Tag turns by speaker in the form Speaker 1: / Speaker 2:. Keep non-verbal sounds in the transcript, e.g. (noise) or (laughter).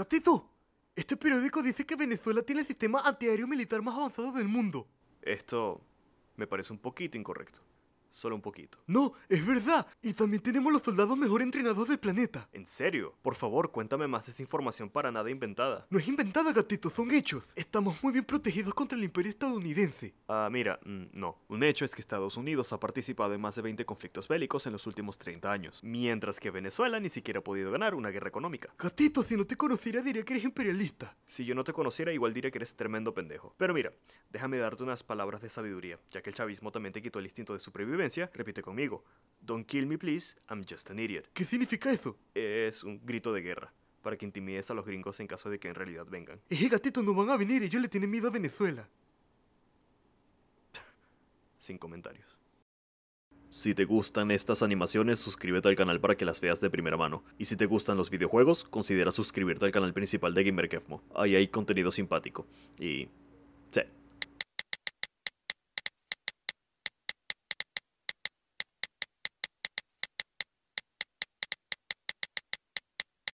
Speaker 1: ¡Catito! este periódico dice que Venezuela tiene el sistema antiaéreo militar más avanzado del mundo.
Speaker 2: Esto me parece un poquito incorrecto. Solo un poquito.
Speaker 1: No, es verdad. Y también tenemos los soldados mejor entrenados del planeta.
Speaker 2: ¿En serio? Por favor, cuéntame más de esta información para nada inventada.
Speaker 1: No es inventada, gatito, son hechos. Estamos muy bien protegidos contra el imperio estadounidense.
Speaker 2: Ah, mira, mm, no. Un hecho es que Estados Unidos ha participado en más de 20 conflictos bélicos en los últimos 30 años, mientras que Venezuela ni siquiera ha podido ganar una guerra económica. Gatito, si no te
Speaker 1: conociera diría que eres imperialista.
Speaker 2: Si yo no te conociera igual diría que eres tremendo pendejo. Pero mira, déjame darte unas palabras de sabiduría, ya que el chavismo también te quitó el instinto de supervivencia repite conmigo. Don't kill me, please, I'm just an idiot. ¿Qué significa eso? Es un grito de guerra, para que intimides a los gringos en caso de que en realidad vengan.
Speaker 1: Y gatito no van a venir y yo le tiene miedo a Venezuela.
Speaker 2: (laughs) Sin comentarios. Si te gustan estas animaciones, suscríbete al canal para que las veas de primera mano. Y si te gustan los videojuegos, considera suscribirte al canal principal de Gamer Kefmo. Ahí hay contenido simpático. Y... Sí.